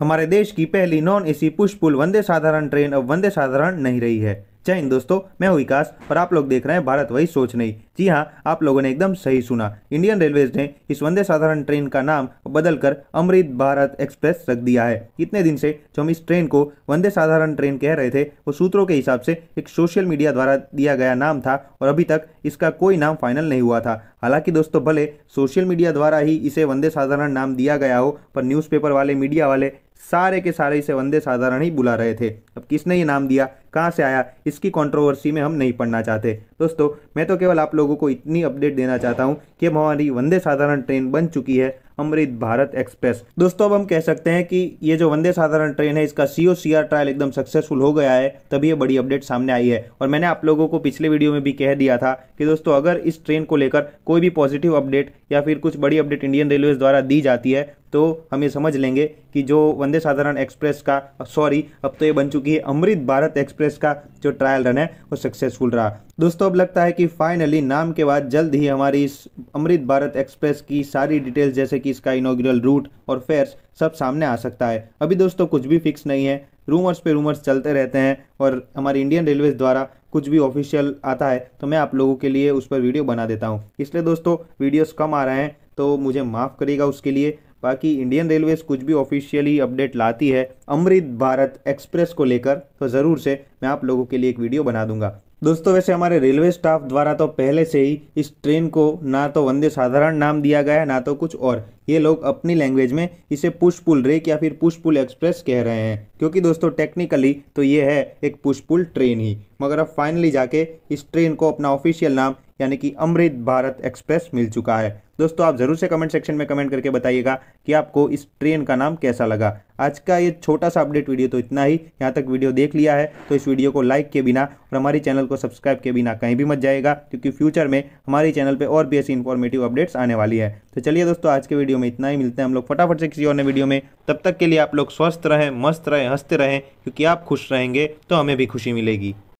हमारे देश की पहली नॉन एसी सी पुल वंदे साधारण ट्रेन अब वंदे साधारण नहीं रही है जय हिंद दोस्तों मैं हूं विकास और आप लोग देख रहे हैं भारत वही सोच नहीं जी हां आप लोगों ने एकदम सही सुना इंडियन रेलवेज ने इस वंदे साधारण ट्रेन का नाम बदलकर अमृत भारत एक्सप्रेस रख दिया है इतने दिन से जो हम इस ट्रेन को वंदे साधारण ट्रेन कह रहे थे वो सूत्रों के हिसाब से एक सोशल मीडिया द्वारा दिया गया नाम था और अभी तक इसका कोई नाम फाइनल नहीं हुआ था हालांकि दोस्तों भले सोशल मीडिया द्वारा ही इसे वंदे साधारण नाम दिया गया हो पर न्यूज़पेपर वाले मीडिया वाले सारे के सारे इसे वंदे साधारण ही बुला रहे थे अब किसने ये नाम दिया कहाँ से आया इसकी कंट्रोवर्सी में हम नहीं पढ़ना चाहते दोस्तों मैं तो केवल आप लोगों को इतनी अपडेट देना चाहता हूँ कि अब हमारी वंदे साधारण ट्रेन बन चुकी है अमृत भारत एक्सप्रेस दोस्तों अब हम कह सकते हैं कि ये जो वंदे साधारण ट्रेन है इसका C O C R trial एकदम सक्सेसफुल हो गया है तभी ये बड़ी अपडेट सामने आई है और मैंने आप लोगों को पिछले वीडियो में भी कह दिया था कि दोस्तों अगर इस ट्रेन को लेकर कोई भी पॉजिटिव अपडेट या फिर कुछ बड़ी अपडेट इंडियन रेलवेज द्वारा दी जाती है तो हम ये समझ लेंगे कि जो वंदे साधारण एक्सप्रेस का सॉरी अब तो ये बन चुकी है अमृत भारत एक्सप्रेस का जो ट्रायल रन है वो सक्सेसफुल रहा दोस्तों अब लगता है कि फाइनली नाम के बाद जल्द ही हमारी इस अमृत भारत एक्सप्रेस की सारी डिटेल्स जैसे कि इसका इनोग्रल रूट और फेयर्स सब सामने आ सकता है अभी दोस्तों कुछ भी फिक्स नहीं है रूमर्स पे रूमर्स चलते रहते हैं और हमारी इंडियन रेलवेज द्वारा कुछ भी ऑफिशियल आता है तो मैं आप लोगों के लिए उस पर वीडियो बना देता हूँ इसलिए दोस्तों वीडियोस कम आ रहे हैं तो मुझे माफ़ करिएगा उसके लिए बाकी इंडियन रेलवेज कुछ भी ऑफिशियली अपडेट लाती है अमृत भारत एक्सप्रेस को लेकर तो ज़रूर से मैं आप लोगों के लिए एक वीडियो बना दूंगा दोस्तों वैसे हमारे रेलवे स्टाफ द्वारा तो पहले से ही इस ट्रेन को ना तो वंदे साधारण नाम दिया गया है ना तो कुछ और ये लोग अपनी लैंग्वेज में इसे पुश पुल रेक या फिर पुश पुल एक्सप्रेस कह रहे हैं क्योंकि दोस्तों टेक्निकली तो ये है एक पुश पुल ट्रेन ही मगर अब फाइनली जाके इस ट्रेन को अपना ऑफिशियल नाम यानी कि अमृत भारत एक्सप्रेस मिल चुका है दोस्तों आप ज़रूर से कमेंट सेक्शन में कमेंट करके बताइएगा कि आपको इस ट्रेन का नाम कैसा लगा आज का ये छोटा सा अपडेट वीडियो तो इतना ही यहाँ तक वीडियो देख लिया है तो इस वीडियो को लाइक के बिना और हमारे चैनल को सब्सक्राइब के बिना कहीं भी मत जाएगा क्योंकि फ्यूचर में हमारे चैनल पर और भी ऐसी इन्फॉर्मेटिव अपडेट्स आने वाली है तो चलिए दोस्तों आज के वीडियो में इतना ही मिलते हैं हम लोग फटाफट से किसी और नए वीडियो में तब तक के लिए आप लोग स्वस्थ रहें मस्त रहें हंसते रहें क्योंकि आप खुश रहेंगे तो हमें भी खुशी मिलेगी